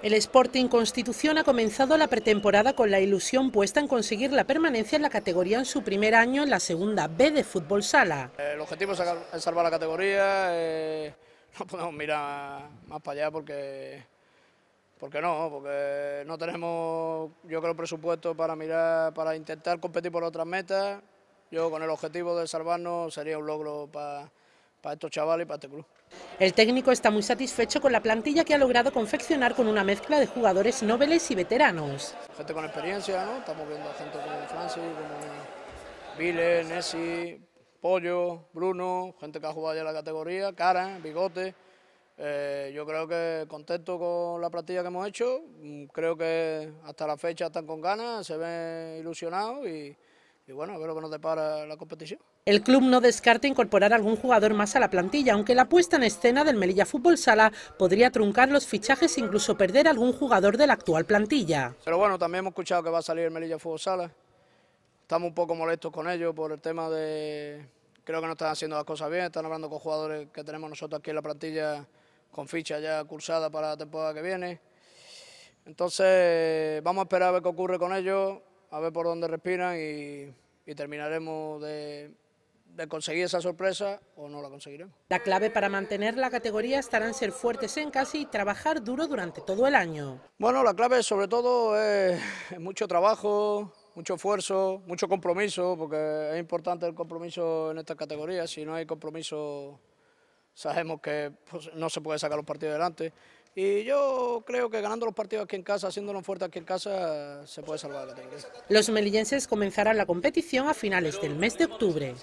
El Sporting Constitución ha comenzado la pretemporada con la ilusión puesta en conseguir la permanencia en la categoría en su primer año en la segunda B de fútbol sala. Eh, el objetivo es, salvar la categoría, eh, no podemos mirar más para allá porque, porque no, porque no tenemos yo creo presupuesto para mirar, para intentar competir por otras metas. Yo con el objetivo de salvarnos sería un logro para para estos chavales, para este club. El técnico está muy satisfecho con la plantilla que ha logrado confeccionar con una mezcla de jugadores nobles y veteranos. Gente con experiencia, ¿no? Estamos viendo a gente como Francis, como Vile, Nessi, Pollo, Bruno, gente que ha jugado ya la categoría, Cara, Bigote. Eh, yo creo que contento con la plantilla que hemos hecho, mm, creo que hasta la fecha están con ganas, se ven ilusionados y y bueno, a ver lo que nos depara la competición. El club no descarta incorporar algún jugador más a la plantilla, aunque la puesta en escena del Melilla Fútbol Sala podría truncar los fichajes e incluso perder algún jugador de la actual plantilla. Pero bueno, también hemos escuchado que va a salir el Melilla Fútbol Sala. Estamos un poco molestos con ellos por el tema de... Creo que no están haciendo las cosas bien, están hablando con jugadores que tenemos nosotros aquí en la plantilla con ficha ya cursada para la temporada que viene. Entonces, vamos a esperar a ver qué ocurre con ellos a ver por dónde respiran y, terminaremos de, conseguir esa sorpresa o no la conseguiremos. La clave para mantener la categoría estará en ser fuertes en casi... y trabajar duro durante todo el año. Bueno, la clave sobre todo es mucho trabajo, mucho esfuerzo, mucho compromiso, porque es importante el compromiso en esta categoría, si no hay compromiso sabemos que pues, no se puede sacar los partidos adelante. Y yo creo que ganando los partidos aquí en casa, haciéndonos fuerte aquí en casa, se puede salvar la Los melillenses comenzarán la competición a finales del mes de octubre.